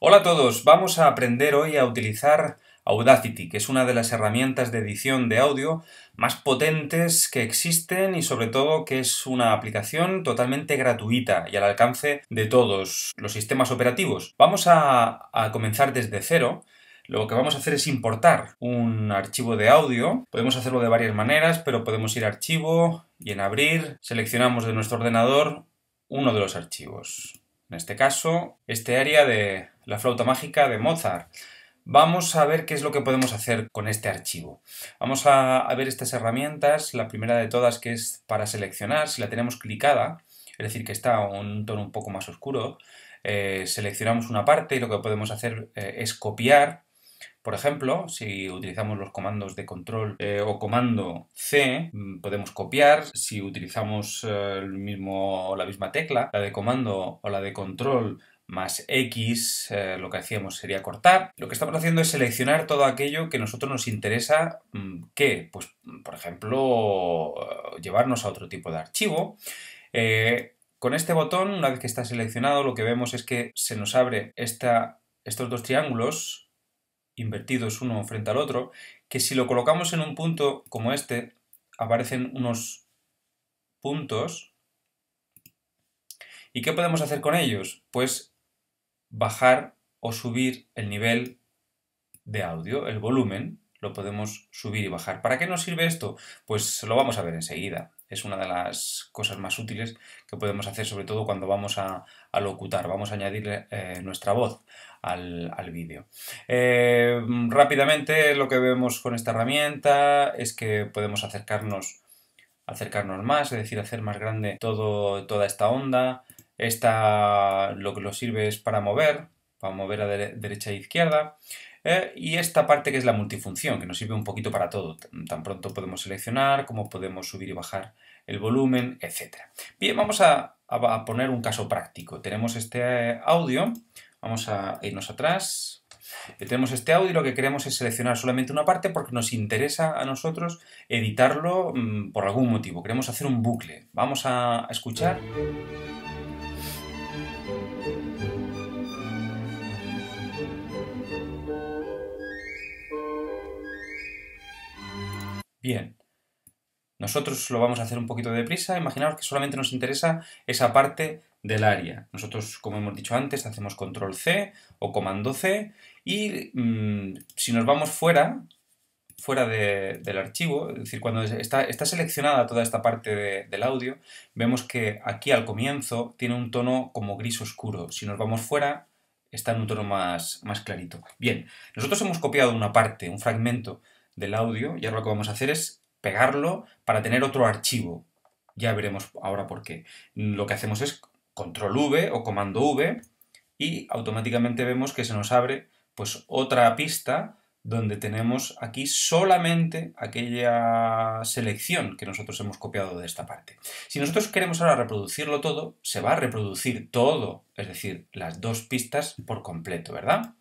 Hola a todos, vamos a aprender hoy a utilizar Audacity, que es una de las herramientas de edición de audio más potentes que existen y sobre todo que es una aplicación totalmente gratuita y al alcance de todos los sistemas operativos. Vamos a, comenzar desde cero lo que vamos a hacer es importar un archivo de audio. Podemos hacerlo de varias maneras, pero podemos ir a archivo y en abrir seleccionamos de nuestro ordenador uno de los archivos. En este caso, este área de la flauta mágica de Mozart. Vamos a ver qué es lo que podemos hacer con este archivo. Vamos a, ver estas herramientas, la primera de todas que es para seleccionar, si la tenemos clicada, es decir, que está en un tono un poco más oscuro, eh, seleccionamos una parte y lo que podemos hacer eh, es copiar, por ejemplo, si utilizamos los comandos de control eh, o comando C, mm, podemos copiar, si utilizamos el mismo, la misma tecla, la de comando o la de control, más X, eh, lo que hacíamos sería cortar. Lo que estamos haciendo es seleccionar todo aquello que a nosotros nos interesa mm, ¿Qué? pues, mm, por ejemplo, eh, llevarnos a otro tipo de archivo. Eh, con este botón, una vez que está seleccionado, lo que vemos es que se nos abre esta, estos dos triángulos invertidos uno frente al otro, que si lo colocamos en un punto como este, aparecen unos puntos. ¿Y qué podemos hacer con ellos? Pues bajar o subir el nivel de audio, el volumen, lo podemos subir y bajar. ¿Para qué nos sirve esto? Pues lo vamos a ver enseguida. Es una de las cosas más útiles que podemos hacer, sobre todo cuando vamos a, locutar, vamos a añadir eh, nuestra voz al, vídeo. Eh, rápidamente lo que vemos con esta herramienta es que podemos acercarnos, acercarnos más, es decir, hacer más grande toda esta onda, esta lo que nos sirve es para mover, para mover a derecha e izquierda. Eh, y esta parte que es la multifunción, que nos sirve un poquito para todo. Tan pronto podemos seleccionar, como podemos subir y bajar el volumen, etc. Bien, vamos a, a poner un caso práctico. Tenemos este audio, vamos a irnos atrás, eh, tenemos este audio y lo que queremos es seleccionar solamente una parte porque nos interesa a nosotros editarlo mm, por algún motivo. Queremos hacer un bucle. Vamos a escuchar. Bien. Nosotros lo vamos a hacer un poquito deprisa. Imaginaos que solamente nos interesa esa parte del área. Nosotros, como hemos dicho antes, hacemos control C o comando C y mm, si nos vamos fuera, fuera del archivo, es decir, cuando está, está seleccionada toda esta parte del audio, vemos que aquí al comienzo tiene un tono como gris oscuro. Si nos vamos fuera, está en un tono más, más clarito. Bien, nosotros hemos copiado una parte, un fragmento del audio y ahora lo que vamos a hacer es pegarlo para tener otro archivo. Ya veremos ahora por qué. Lo que hacemos es control V o comando V y automáticamente vemos que se nos abre pues otra pista donde tenemos aquí solamente aquella selección que nosotros hemos copiado de esta parte. Si nosotros queremos ahora reproducirlo todo, se va a reproducir todo, es decir, las dos pistas por completo, ¿verdad?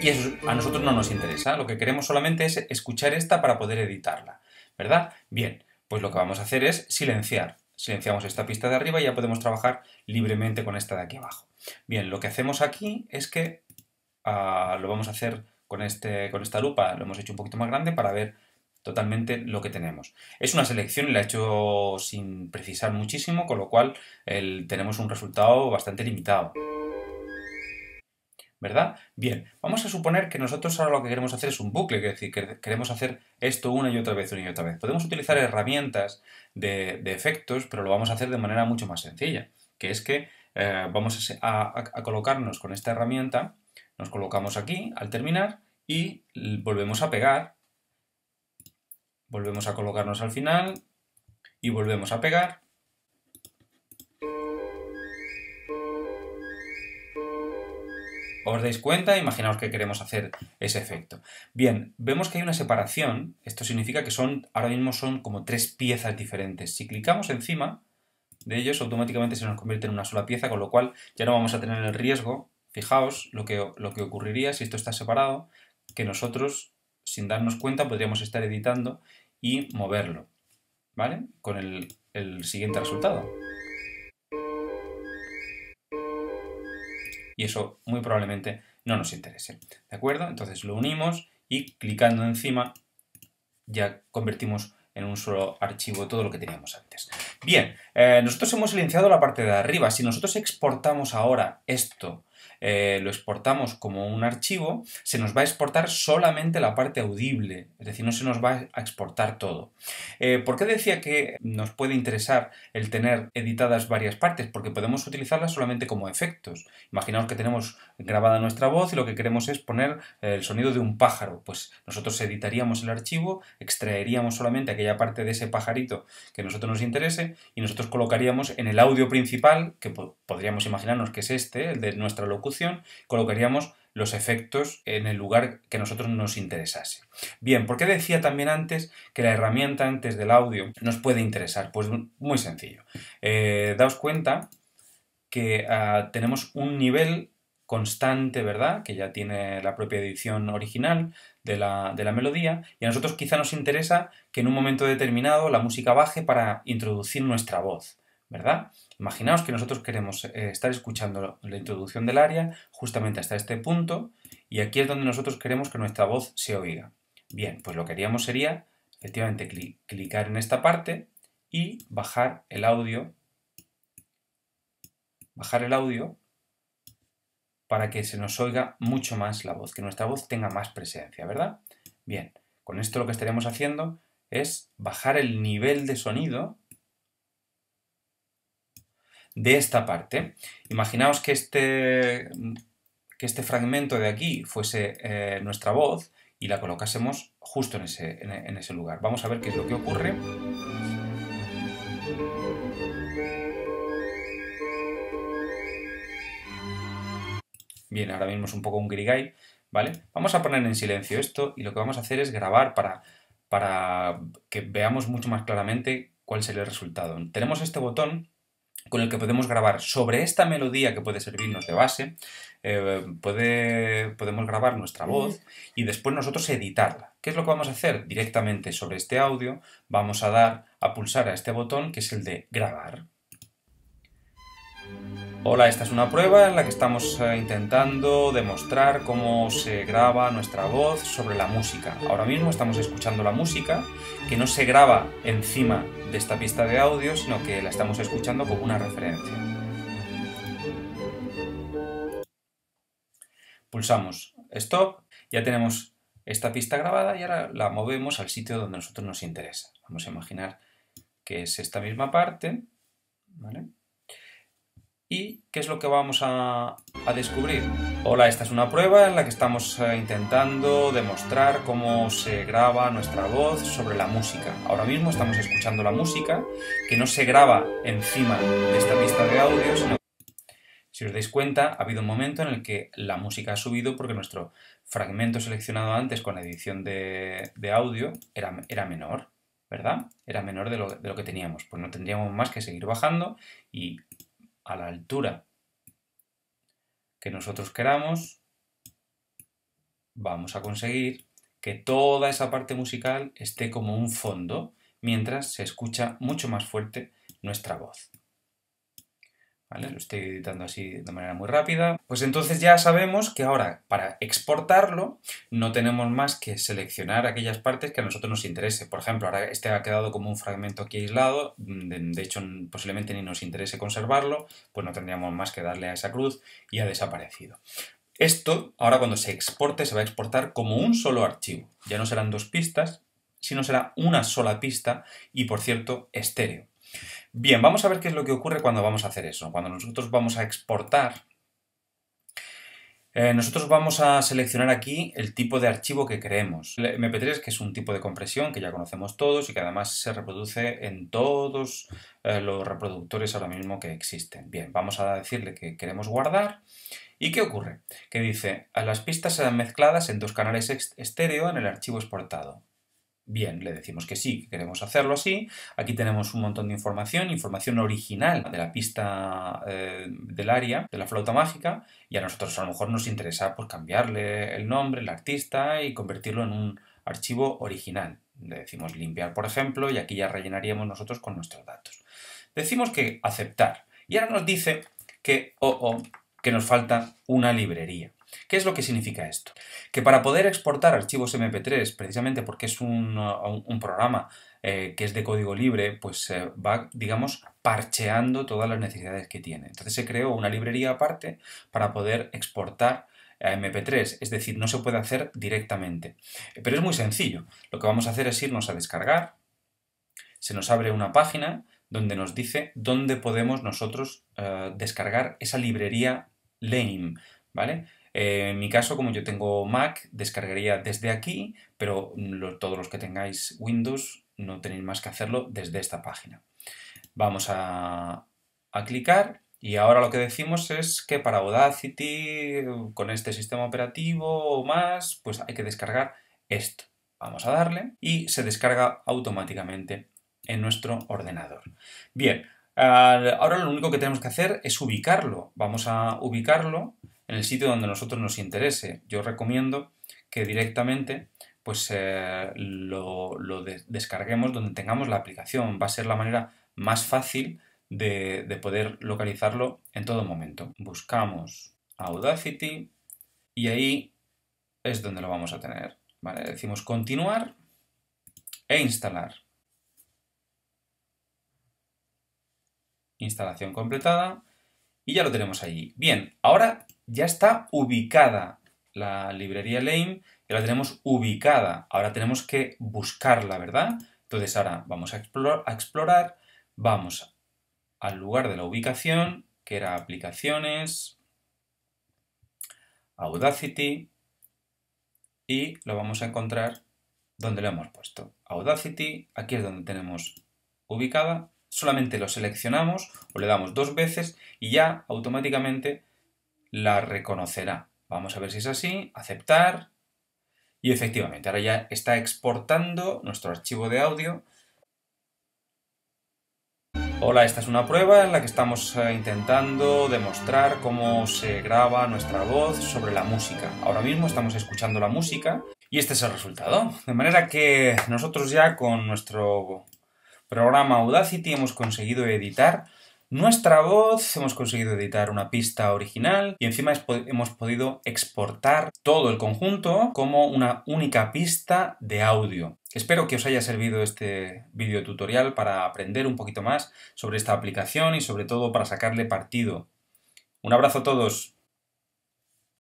Y eso a nosotros no nos interesa, lo que queremos solamente es escuchar esta para poder editarla, ¿verdad? Bien, pues lo que vamos a hacer es silenciar. Silenciamos esta pista de arriba y ya podemos trabajar libremente con esta de aquí abajo. Bien, lo que hacemos aquí es que ah, lo vamos a hacer con, este, con esta lupa, lo hemos hecho un poquito más grande para ver totalmente lo que tenemos. Es una selección y la he hecho sin precisar muchísimo, con lo cual tenemos un resultado bastante limitado. ¿verdad? Bien, vamos a suponer que nosotros ahora lo que queremos hacer es un bucle, es decir, que queremos hacer esto una y otra vez, una y otra vez. Podemos utilizar herramientas de, efectos, pero lo vamos a hacer de manera mucho más sencilla, que es que eh, vamos a colocarnos con esta herramienta, nos colocamos aquí al terminar y volvemos a pegar, volvemos a colocarnos al final y volvemos a pegar os dais cuenta, imaginaos que queremos hacer ese efecto. Bien, vemos que hay una separación, esto significa que son, ahora mismo son como tres piezas diferentes. Si clicamos encima de ellos, automáticamente se nos convierte en una sola pieza, con lo cual ya no vamos a tener el riesgo, fijaos lo que, lo que ocurriría si esto está separado, que nosotros, sin darnos cuenta, podríamos estar editando y moverlo, ¿vale? Con el siguiente resultado. y eso muy probablemente no nos interese. ¿De acuerdo? Entonces lo unimos y clicando encima ya convertimos en un solo archivo todo lo que teníamos antes. Bien, eh, nosotros hemos silenciado la parte de arriba. Si nosotros exportamos ahora esto eh, lo exportamos como un archivo, se nos va a exportar solamente la parte audible, es decir, no se nos va a exportar todo. Eh, ¿Por qué decía que nos puede interesar el tener editadas varias partes? Porque podemos utilizarlas solamente como efectos. Imaginaos que tenemos grabada nuestra voz y lo que queremos es poner el sonido de un pájaro. Pues nosotros editaríamos el archivo, extraeríamos solamente aquella parte de ese pajarito que a nosotros nos interese y nosotros colocaríamos en el audio principal, que podríamos imaginarnos que es este, el de nuestra locura, colocaríamos los efectos en el lugar que a nosotros nos interesase. Bien, ¿por qué decía también antes que la herramienta antes del audio nos puede interesar? Pues muy sencillo. Eh, daos cuenta que ah, tenemos un nivel constante, ¿verdad? Que ya tiene la propia edición original de la, melodía y a nosotros quizá nos interesa que en un momento determinado la música baje para introducir nuestra voz. ¿verdad? Imaginaos que nosotros queremos eh, estar escuchando la introducción del área justamente hasta este punto y aquí es donde nosotros queremos que nuestra voz se oiga. Bien, pues lo que haríamos sería efectivamente clicar en esta parte y bajar el audio, bajar el audio para que se nos oiga mucho más la voz, que nuestra voz tenga más presencia, ¿verdad? Bien, con esto lo que estaríamos haciendo es bajar el nivel de sonido de esta parte. Imaginaos que este, que este fragmento de aquí fuese eh, nuestra voz y la colocásemos justo en ese, lugar. Vamos a ver qué es lo que ocurre. Bien, ahora mismo es un poco un grigay, ¿vale? Vamos a poner en silencio esto y lo que vamos a hacer es grabar para, para que veamos mucho más claramente cuál sería el resultado. Tenemos este botón con el que podemos grabar sobre esta melodía que puede servirnos de base, eh, puede, podemos grabar nuestra voz y después nosotros editarla. ¿Qué es lo que vamos a hacer? Directamente sobre este audio vamos a dar a pulsar a este botón que es el de grabar. Hola, esta es una prueba en la que estamos eh, intentando demostrar cómo se graba nuestra voz sobre la música. Ahora mismo estamos escuchando la música que no se graba encima de esta pista de audio, sino que la estamos escuchando como una referencia. Pulsamos Stop, ya tenemos esta pista grabada y ahora la movemos al sitio donde a nosotros nos interesa. Vamos a imaginar que es esta misma parte, ¿vale? ¿Y qué es lo que vamos a, descubrir? Hola, esta es una prueba en la que estamos eh, intentando demostrar cómo se graba nuestra voz sobre la música. Ahora mismo estamos escuchando la música que no se graba encima de esta pista de audio, sino si os dais cuenta, ha habido un momento en el que la música ha subido porque nuestro fragmento seleccionado antes con la edición de, audio era, era menor, ¿verdad? Era menor de lo, de lo que teníamos. Pues no tendríamos más que seguir bajando y a la altura que nosotros queramos, vamos a conseguir que toda esa parte musical esté como un fondo mientras se escucha mucho más fuerte nuestra voz. Lo estoy editando así de manera muy rápida. Pues entonces ya sabemos que ahora para exportarlo no tenemos más que seleccionar aquellas partes que a nosotros nos interese. Por ejemplo, ahora este ha quedado como un fragmento aquí aislado, de, hecho posiblemente ni nos interese conservarlo, pues no tendríamos más que darle a esa cruz y ha desaparecido. Esto, ahora cuando se exporte, se va a exportar como un solo archivo. Ya no serán dos pistas, sino será una sola pista y, por cierto, estéreo. Bien, vamos a ver qué es lo que ocurre cuando vamos a hacer eso. Cuando nosotros vamos a exportar, eh, nosotros vamos a seleccionar aquí el tipo de archivo que queremos. MP3, que es un tipo de compresión que ya conocemos todos y que además se reproduce en todos eh, los reproductores ahora mismo que existen. Bien, vamos a decirle que queremos guardar. ¿Y qué ocurre? Que dice, las pistas serán mezcladas en dos canales estéreo en el archivo exportado. Bien, le decimos que sí, que queremos hacerlo así. Aquí tenemos un montón de información, información original de la pista eh, del área, de la flauta mágica, y a nosotros a lo mejor nos interesa por pues, cambiarle el nombre, el artista y convertirlo en un archivo original. Le decimos limpiar, por ejemplo, y aquí ya rellenaríamos nosotros con nuestros datos. Decimos que aceptar. Y ahora nos dice que, oh, oh, que nos falta una librería. ¿Qué es lo que significa esto? Que para poder exportar archivos MP3, precisamente porque es un, programa eh, que es de código libre, pues eh, va, digamos, parcheando todas las necesidades que tiene. Entonces se creó una librería aparte para poder exportar a MP3, es decir, no se puede hacer directamente. Pero es muy sencillo. Lo que vamos a hacer es irnos a descargar, se nos abre una página donde nos dice dónde podemos nosotros eh, descargar esa librería LAME, ¿vale? Eh, en mi caso, como yo tengo Mac, descargaría desde aquí, pero todos los que tengáis Windows no tenéis más que hacerlo desde esta página. Vamos a, a clicar y ahora lo que decimos es que para Audacity, con este sistema operativo o más, pues hay que descargar esto. Vamos a darle y se descarga automáticamente en nuestro ordenador. Bien, ahora lo único que tenemos que hacer es ubicarlo. Vamos a ubicarlo en el sitio donde nosotros nos interese. Yo recomiendo que directamente pues eh, lo, descarguemos donde tengamos la aplicación. Va a ser la manera más fácil de, poder localizarlo en todo momento. Buscamos Audacity y ahí es donde lo vamos a tener. decimos continuar e instalar. Instalación completada y ya lo tenemos allí. Bien, ahora ya está ubicada la librería Lame, ya la tenemos ubicada. Ahora tenemos que buscarla, ¿verdad? Entonces ahora vamos a, a explorar, vamos al lugar de la ubicación, que era aplicaciones, Audacity, y lo vamos a encontrar donde lo hemos puesto. Audacity, aquí es donde tenemos ubicada, solamente lo seleccionamos o le damos dos veces y ya automáticamente la reconocerá. Vamos a ver si es así, aceptar. Y efectivamente, ahora ya está exportando nuestro archivo de audio. Hola, esta es una prueba en la que estamos eh, intentando demostrar cómo se graba nuestra voz sobre la música. Ahora mismo estamos escuchando la música y este es el resultado. De manera que nosotros ya con nuestro programa Audacity hemos conseguido editar nuestra voz, hemos conseguido editar una pista original y encima hemos podido exportar todo el conjunto como una única pista de audio. Espero que os haya servido este video tutorial para aprender un poquito más sobre esta aplicación y sobre todo para sacarle partido. Un abrazo a todos.